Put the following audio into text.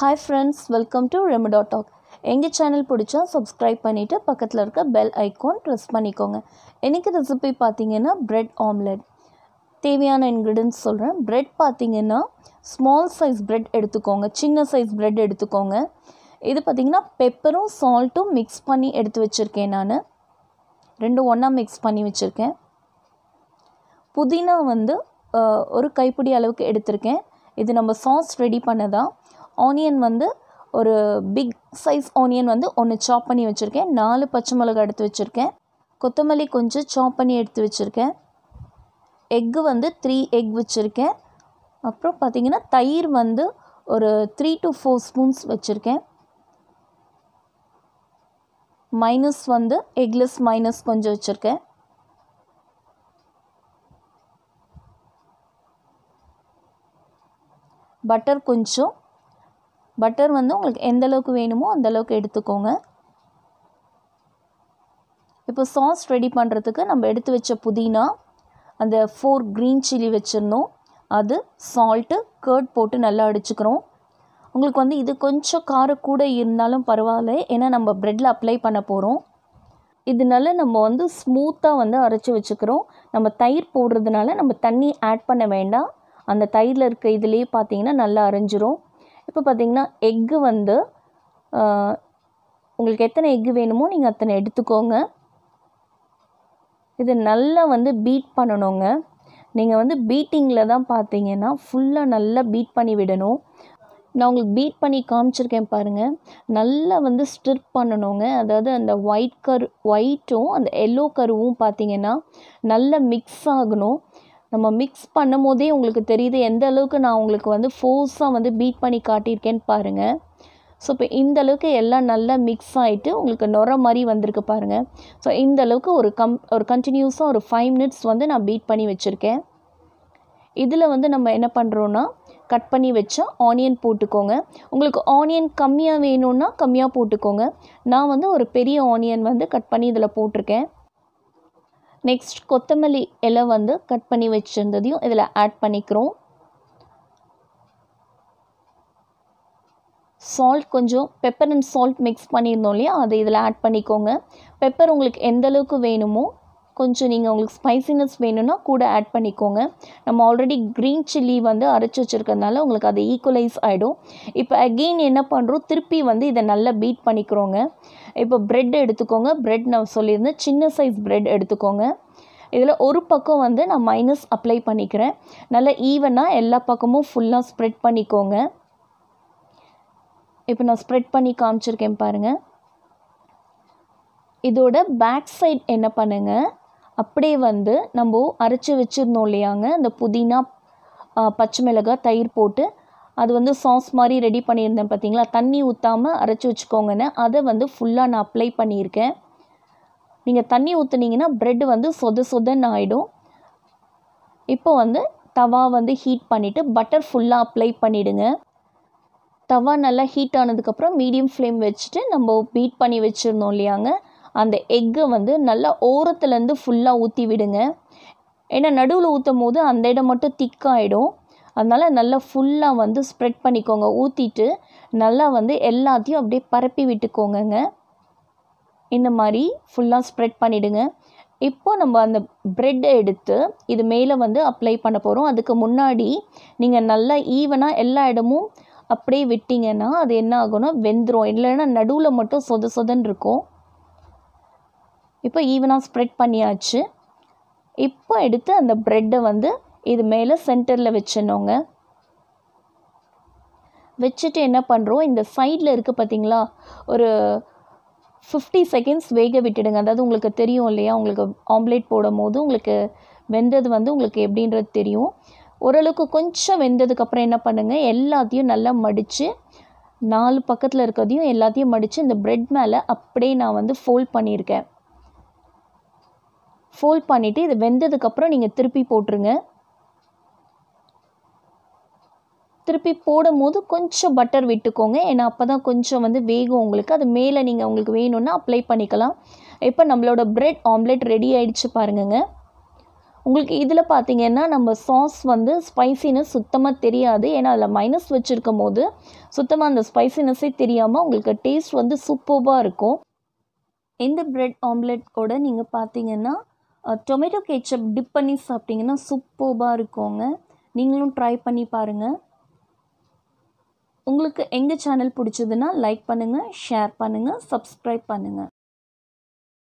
hi friends welcome to ரெமடோ டாக் எங்கள் சேனல் பிடிச்சா சப்ஸ்கிரைப் பண்ணிவிட்டு பக்கத்தில் இருக்க பெல் ஐக்கான் ப்ரெஸ் பண்ணிக்கோங்க இன்றைக்கி ரெசிபி பார்த்தீங்கன்னா ப்ரெட் ஆம்லெட் தேவையான இன்க்ரீடியன்ஸ் சொல்கிறேன் ப்ரெட் பார்த்தீங்கன்னா ஸ்மால் சைஸ் ப்ரெட் எடுத்துக்கோங்க சின்ன சைஸ் ப்ரெட் எடுத்துக்கோங்க இது பார்த்திங்கன்னா பெப்பரும் சால்ட்டும் மிக்ஸ் பண்ணி எடுத்து வச்சுருக்கேன் நான் ரெண்டும் ஒன்றா மிக்ஸ் பண்ணி வச்சுருக்கேன் புதினா வந்து ஒரு கைப்பிடி அளவுக்கு எடுத்திருக்கேன் இது நம்ம சாஸ் ரெடி பண்ணதான் ஆனியன் வந்து ஒரு பிக் சைஸ் ஆனியன் வந்து ஒன்று சாப் பண்ணி வச்சுருக்கேன் நாலு பச்சை மிளகா எடுத்து வச்சுருக்கேன் கொத்தமல்லி கொஞ்சம் சாப் பண்ணி எடுத்து வச்சுருக்கேன் எக்கு வந்து த்ரீ எக் வச்சுருக்கேன் அப்புறம் பார்த்திங்கன்னா தயிர் வந்து ஒரு த்ரீ டு ஃபோர் ஸ்பூன்ஸ் வச்சுருக்கேன் மைனஸ் வந்து எக்லெஸ் மைனஸ் கொஞ்சம் வச்சுருக்கேன் பட்டர் கொஞ்சம் பட்டர் வந்து உங்களுக்கு எந்த அளவுக்கு வேணுமோ அந்தளவுக்கு எடுத்துக்கோங்க இப்போ சாஸ் ரெடி பண்ணுறதுக்கு நம்ம எடுத்து வச்ச புதினா அந்த ஃபோர் க்ரீன் சில்லி வச்சுருந்தோம் அது சால்ட்டு கர்ட் போட்டு நல்லா அடிச்சுக்கிறோம் உங்களுக்கு வந்து இது கொஞ்சம் காரம் கூட இருந்தாலும் பரவாயில்ல ஏன்னா நம்ம ப்ரெட்டில் அப்ளை பண்ண போகிறோம் இதனால நம்ம வந்து ஸ்மூத்தாக வந்து அரைச்சி வச்சுக்கிறோம் நம்ம தயிர் போடுறதுனால நம்ம தண்ணி ஆட் பண்ண வேண்டாம் அந்த தயிரில் இருக்க இதுலேயே பார்த்தீங்கன்னா நல்லா அரைஞ்சிரும் இப்போ பார்த்திங்கன்னா எக்கு வந்து உங்களுக்கு எத்தனை எக்கு வேணுமோ நீங்கள் அத்தனை எடுத்துக்கோங்க இது நல்லா வந்து பீட் பண்ணணுங்க நீங்கள் வந்து பீட்டிங்கில் தான் பார்த்தீங்கன்னா ஃபுல்லாக நல்லா பீட் பண்ணி விடணும் நான் உங்களுக்கு பீட் பண்ணி காமிச்சிருக்கேன் பாருங்கள் நல்லா வந்து ஸ்ட்ரிப் பண்ணணுங்க அதாவது அந்த ஒயிட் கரு ஒயிட்டும் அந்த எல்லோ கருவும் பார்த்தீங்கன்னா நல்லா மிக்ஸ் ஆகணும் நம்ம மிக்ஸ் பண்ணும் போதே உங்களுக்கு தெரியுது எந்த அளவுக்கு நான் உங்களுக்கு வந்து ஃபோர்ஸாக வந்து பீட் பண்ணி காட்டியிருக்கேன்னு பாருங்கள் ஸோ இப்போ இந்த அளவுக்கு எல்லாம் நல்லா மிக்ஸ் ஆகிட்டு உங்களுக்கு நுற மாதிரி வந்திருக்கு பாருங்கள் ஸோ இந்த அளவுக்கு ஒரு கம் ஒரு கண்டினியூஸாக ஒரு ஃபைவ் மினிட்ஸ் வந்து நான் பீட் பண்ணி வச்சுருக்கேன் இதில் வந்து நம்ம என்ன பண்ணுறோன்னா கட் பண்ணி வச்சா ஆனியன் போட்டுக்கோங்க உங்களுக்கு ஆனியன் கம்மியாக வேணும்னா கம்மியாக போட்டுக்கோங்க நான் வந்து ஒரு பெரிய ஆனியன் வந்து கட் பண்ணி இதில் போட்டிருக்கேன் நெக்ஸ்ட் கொத்தமல்லி இலை வந்து கட் பண்ணி வச்சுருந்ததையும் இதில் ஆட் பண்ணிக்கிறோம் சால்ட் கொஞ்சம் பெப்பர் அண்ட் சால்ட் மிக்ஸ் பண்ணியிருந்தோம் இல்லையா அதை இதில் ஆட் பண்ணிக்கோங்க பெப்பர் உங்களுக்கு எந்த அளவுக்கு வேணுமோ கொஞ்சம் நீங்கள் உங்களுக்கு ஸ்பைசினஸ் வேணும்னா கூட ஆட் பண்ணிக்கோங்க நம்ம ஆல்ரெடி க்ரீன் சில்லி வந்து அரைச்சி வச்சுருக்கறதுனால உங்களுக்கு அது ஈக்குவலைஸ் ஆகிடும் இப்போ அகெயின் என்ன பண்ணுறோம் திருப்பி வந்து இதை நல்லா பீட் பண்ணிக்கிறோங்க இப்போ ப்ரெட் எடுத்துக்கோங்க ப்ரெட் நான் சொல்லியிருந்தேன் சின்ன சைஸ் ப்ரெட் எடுத்துக்கோங்க இதில் ஒரு பக்கம் வந்து நான் மைனஸ் அப்ளை பண்ணிக்கிறேன் நல்லா ஈவனாக எல்லா பக்கமும் ஃபுல்லாக ஸ்ப்ரெட் பண்ணிக்கோங்க இப்போ நான் ஸ்ப்ரெட் பண்ணி காமிச்சிருக்கேன் பாருங்கள் இதோட பேக் சைட் என்ன பண்ணுங்கள் அப்படியே வந்து நம்ம அரைச்சி வச்சுருந்தோம் இல்லையாங்க இந்த புதினா பச்சை மிளகாய் தயிர் போட்டு அது வந்து சாஸ் மாதிரி ரெடி பண்ணியிருந்தேன் பார்த்தீங்களா தண்ணி ஊற்றாமல் அரைச்சி வச்சுக்கோங்கன்னு அதை வந்து ஃபுல்லாக நான் அப்ளை பண்ணியிருக்கேன் நீங்கள் தண்ணி ஊற்றுனீங்கன்னா ப்ரெட் வந்து சொத சொதன்னு ஆகிடும் இப்போ வந்து தவா வந்து ஹீட் பண்ணிவிட்டு பட்டர் ஃபுல்லாக அப்ளை பண்ணிவிடுங்க தவா நல்லா ஹீட் ஆனதுக்கப்புறம் மீடியம் ஃப்ளேம் வச்சுட்டு நம்ம பீட் பண்ணி வச்சுருந்தோம் இல்லையாங்க அந்த எக்கு வந்து நல்லா ஓரத்துலேருந்து ஃபுல்லாக ஊற்றி விடுங்க ஏன்னா நடுவில் ஊற்றும் போது அந்த இடம் மட்டும் திக்காகிடும் அதனால் நல்லா ஃபுல்லாக வந்து ஸ்ப்ரெட் பண்ணிக்கோங்க ஊற்றிட்டு நல்லா வந்து எல்லாத்தையும் அப்படியே பரப்பி விட்டுக்கோங்கங்க இந்த மாதிரி ஃபுல்லாக ஸ்ப்ரெட் பண்ணிவிடுங்க இப்போ நம்ம அந்த ப்ரெட்டை எடுத்து இது மேலே வந்து அப்ளை பண்ண போகிறோம் அதுக்கு முன்னாடி நீங்கள் நல்லா ஈவனாக எல்லா இடமும் அப்படியே விட்டிங்கன்னா அது என்ன ஆகும்னா வெந்துடும் இல்லைன்னா நடுவில் மட்டும் சொத சொதன்னு இருக்கும் இப்போ ஈவனாக ஸ்ப்ரெட் பண்ணியாச்சு இப்போ எடுத்து அந்த ப்ரெட்டை வந்து இது மேலே சென்டரில் வச்சிடணுங்க வச்சுட்டு என்ன பண்ணுறோம் இந்த சைடில் இருக்க பார்த்தீங்களா ஒரு ஃபிஃப்டி செகண்ட்ஸ் வேக விட்டுடுங்க அதாவது உங்களுக்கு தெரியும் இல்லையா உங்களுக்கு ஆம்லேட் போடும் போது உங்களுக்கு வெந்தது வந்து உங்களுக்கு எப்படின்றது தெரியும் ஓரளவுக்கு கொஞ்சம் வெந்ததுக்கப்புறம் என்ன பண்ணுங்கள் எல்லாத்தையும் நல்லா மடித்து நாலு பக்கத்தில் இருக்கிறதையும் எல்லாத்தையும் மடித்து இந்த ப்ரெட் மேலே அப்படியே நான் வந்து ஃபோல்ட் பண்ணியிருக்கேன் ஃபோல்ட் பண்ணிவிட்டு இது வெந்ததுக்கப்புறம் நீங்கள் திருப்பி போட்டுருங்க திருப்பி போடும் போது கொஞ்சம் பட்டர் விட்டுக்கோங்க ஏன்னா அப்போ தான் கொஞ்சம் வந்து வேகும் உங்களுக்கு அது மேலே நீங்கள் உங்களுக்கு வேணும்னா அப்ளை பண்ணிக்கலாம் இப்போ நம்மளோட ப்ரெட் ஆம்லெட் ரெடி ஆகிடுச்சு பாருங்கங்க உங்களுக்கு இதில் பார்த்தீங்கன்னா நம்ம சாஸ் வந்து ஸ்பைசினஸ் சுத்தமாக தெரியாது ஏன்னா அதில் மைனஸ் வச்சுருக்கும் போது சுத்தமாக அந்த ஸ்பைசினஸே தெரியாமல் உங்களுக்கு டேஸ்ட் வந்து சூப்பர்வாக இருக்கும் இந்த ப்ரெட் ஆம்லெட் கூட நீங்கள் பார்த்தீங்கன்னா டொமேட்டோ கேட்சப் டிப் பண்ணி சாப்பிட்டிங்கன்னா சூப்பர்பாக இருக்குங்க நீங்களும் ட்ரை பண்ணி பாருங்கள் உங்களுக்கு எங்கள் சேனல் பிடிச்சதுன்னா லைக் பண்ணுங்கள் ஷேர் பண்ணுங்கள் சப்ஸ்கிரைப் பண்ணுங்கள்